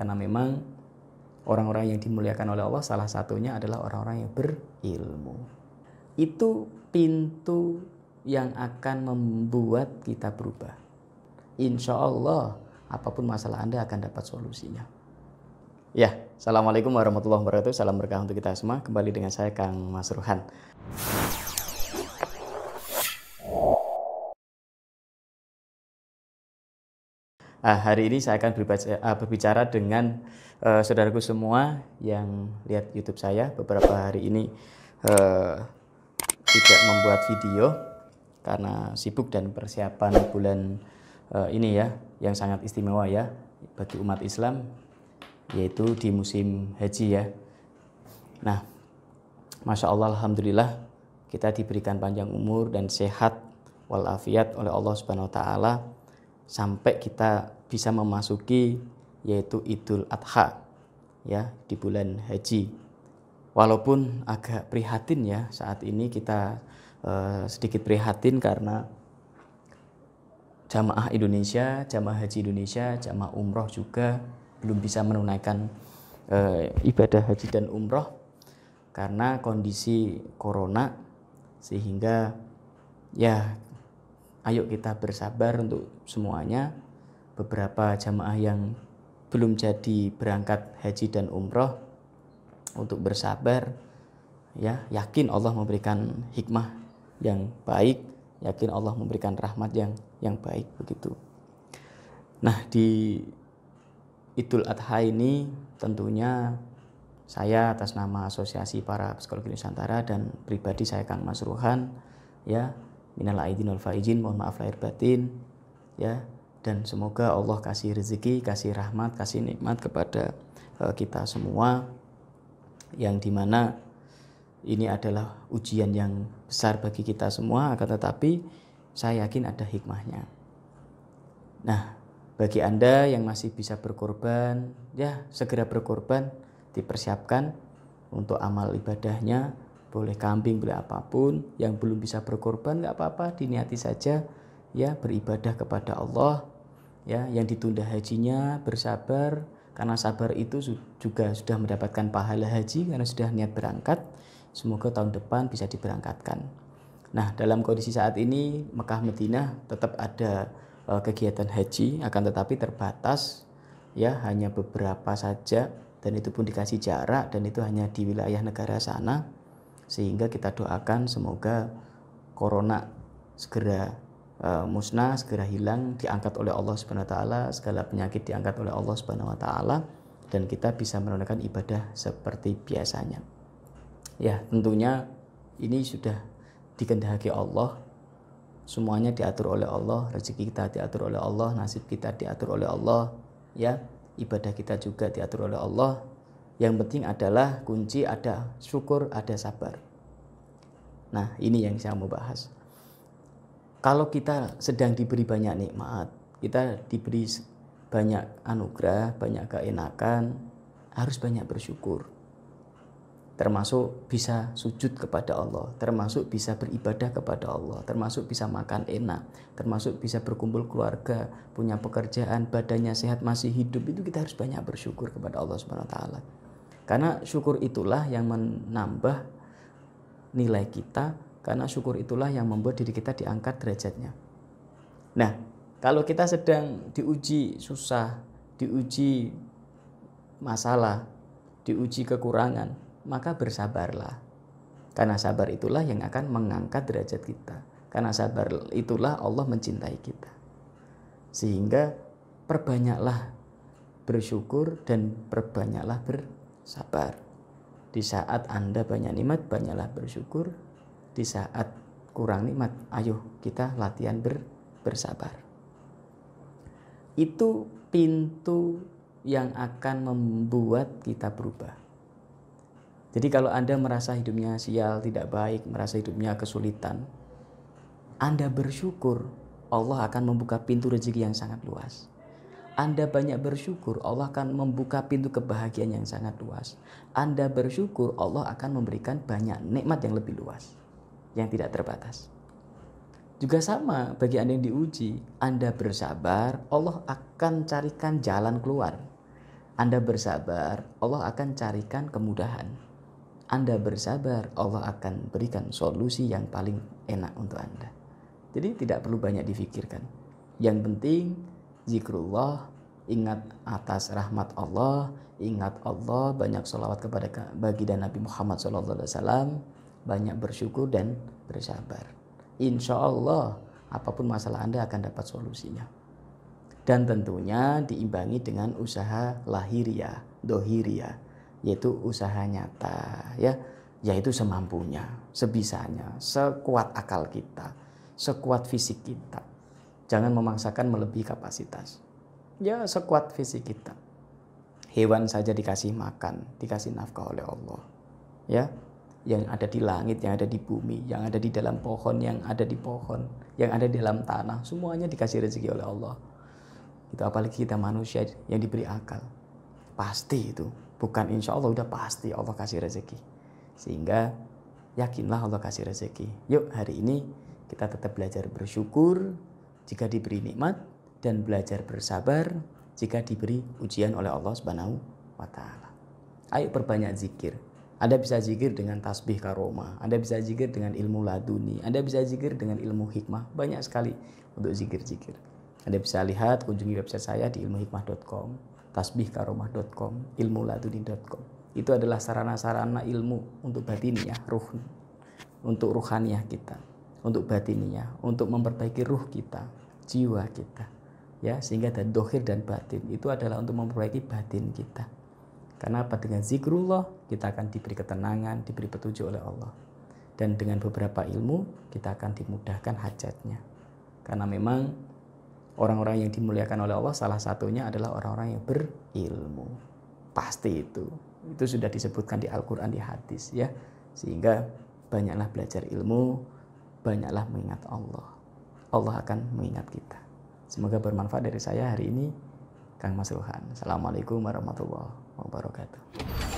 Karena memang orang-orang yang dimuliakan oleh Allah salah satunya adalah orang-orang yang berilmu. Itu pintu yang akan membuat kita berubah. Insya Allah apapun masalah Anda akan dapat solusinya. Ya, Assalamualaikum warahmatullahi wabarakatuh. Salam berkah untuk kita semua. Kembali dengan saya Kang Mas Ruhan. uh, hari ini saya akan berbicara, uh, berbicara dengan uh, saudaraku semua yang lihat YouTube saya beberapa hari ini uh, tidak membuat video karena sibuk dan persiapan bulan uh, ini ya yang sangat istimewa ya bagi umat Islam yaitu di musim haji ya. Nah, masya Allah, alhamdulillah kita diberikan panjang umur dan sehat walafiat oleh Allah Subhanahu Wa Taala sampai kita bisa memasuki yaitu Idul Adha ya di bulan haji. Walaupun agak prihatin ya saat ini kita eh, sedikit prihatin karena jamaah Indonesia, jamaah haji Indonesia, jamaah umroh juga belum bisa menunaikan eh, ibadah haji dan umroh karena kondisi corona sehingga ya ayo kita bersabar untuk semuanya. Beberapa jamaah yang belum jadi berangkat haji dan umroh untuk bersabar ya yakin Allah memberikan hikmah yang baik yakin Allah memberikan rahmat yang yang baik begitu nah di Idul Adha ini tentunya saya atas nama Asosiasi Para Psikologi Nusantara dan pribadi saya Kang Mas Ruhan ya minal aidin wal faizin mohon maaf lahir batin ya dan semoga Allah kasih rezeki kasih rahmat kasih nikmat kepada uh, kita semua yang dimana ini adalah ujian yang besar bagi kita semua akan tetapi saya yakin ada hikmahnya nah bagi anda yang masih bisa berkorban ya segera berkorban dipersiapkan untuk amal ibadahnya boleh kambing, boleh apapun yang belum bisa berkorban nggak apa-apa, diniati saja ya beribadah kepada Allah ya yang ditunda hajinya bersabar karena sabar itu juga sudah mendapatkan pahala haji karena sudah niat berangkat semoga tahun depan bisa diberangkatkan nah dalam kondisi saat ini Mekah Madinah tetap ada e, kegiatan haji akan tetapi terbatas ya hanya beberapa saja dan itu pun dikasih jarak dan itu hanya di wilayah negara sana sehingga kita doakan semoga corona segera eh, musnah, segera hilang, diangkat oleh Allah Subhanahu wa taala, segala penyakit diangkat oleh Allah Subhanahu wa taala dan kita bisa menunaikan ibadah seperti biasanya. Ya, tentunya ini sudah dikendaki Allah. Semuanya diatur oleh Allah, rezeki kita diatur oleh Allah, nasib kita diatur oleh Allah, ya. Ibadah kita juga diatur oleh Allah, yang penting adalah kunci ada syukur, ada sabar. Nah, ini yang saya mau bahas. Kalau kita sedang diberi banyak nikmat, kita diberi banyak anugerah, banyak keenakan, harus banyak bersyukur. Termasuk bisa sujud kepada Allah, termasuk bisa beribadah kepada Allah, termasuk bisa makan enak, termasuk bisa berkumpul keluarga, punya pekerjaan, badannya sehat, masih hidup. Itu kita harus banyak bersyukur kepada Allah Subhanahu wa taala. Karena syukur itulah yang menambah nilai kita, karena syukur itulah yang membuat diri kita diangkat derajatnya. Nah, kalau kita sedang diuji susah, diuji masalah, diuji kekurangan, maka bersabarlah. Karena sabar itulah yang akan mengangkat derajat kita. Karena sabar itulah Allah mencintai kita. Sehingga perbanyaklah bersyukur dan perbanyaklah ber sabar. Di saat Anda banyak nikmat, banyaklah bersyukur. Di saat kurang nikmat, ayo kita latihan ber, bersabar. Itu pintu yang akan membuat kita berubah. Jadi kalau Anda merasa hidupnya sial, tidak baik, merasa hidupnya kesulitan, Anda bersyukur Allah akan membuka pintu rezeki yang sangat luas. Anda banyak bersyukur, Allah akan membuka pintu kebahagiaan yang sangat luas. Anda bersyukur, Allah akan memberikan banyak nikmat yang lebih luas, yang tidak terbatas. Juga sama bagi Anda yang diuji, Anda bersabar, Allah akan carikan jalan keluar. Anda bersabar, Allah akan carikan kemudahan. Anda bersabar, Allah akan berikan solusi yang paling enak untuk Anda. Jadi tidak perlu banyak difikirkan. Yang penting zikrullah ingat atas rahmat Allah ingat Allah banyak sholawat kepada bagi dan Nabi Muhammad SAW banyak bersyukur dan bersabar insya Allah apapun masalah Anda akan dapat solusinya dan tentunya diimbangi dengan usaha lahiria dohiria yaitu usaha nyata ya yaitu semampunya sebisanya sekuat akal kita sekuat fisik kita Jangan memaksakan melebihi kapasitas. Ya sekuat fisik kita. Hewan saja dikasih makan, dikasih nafkah oleh Allah. Ya, yang ada di langit, yang ada di bumi, yang ada di dalam pohon, yang ada di pohon, yang ada di dalam tanah, semuanya dikasih rezeki oleh Allah. Itu apalagi kita manusia yang diberi akal. Pasti itu, bukan insya Allah udah pasti Allah kasih rezeki. Sehingga yakinlah Allah kasih rezeki. Yuk hari ini kita tetap belajar bersyukur, jika diberi nikmat dan belajar bersabar jika diberi ujian oleh Allah Subhanahu wa taala. Ayo perbanyak zikir. Anda bisa zikir dengan tasbih karoma, Anda bisa zikir dengan ilmu laduni, Anda bisa zikir dengan ilmu hikmah. Banyak sekali untuk zikir-zikir. Anda bisa lihat kunjungi website saya di ilmuhikmah.com, tasbihkaromah.com, ilmuladuni.com. Itu adalah sarana-sarana ilmu untuk batiniah, ruh untuk ruhaniah kita untuk batinnya, untuk memperbaiki ruh kita, jiwa kita. Ya, sehingga dan dohir dan batin itu adalah untuk memperbaiki batin kita. Karena apa? Dengan zikrullah kita akan diberi ketenangan, diberi petunjuk oleh Allah. Dan dengan beberapa ilmu kita akan dimudahkan hajatnya. Karena memang orang-orang yang dimuliakan oleh Allah salah satunya adalah orang-orang yang berilmu. Pasti itu. Itu sudah disebutkan di Al-Qur'an di hadis ya. Sehingga banyaklah belajar ilmu, banyaklah mengingat Allah. Allah akan mengingat kita. Semoga bermanfaat dari saya hari ini, Kang Mas Ruhan. Assalamualaikum warahmatullahi wabarakatuh.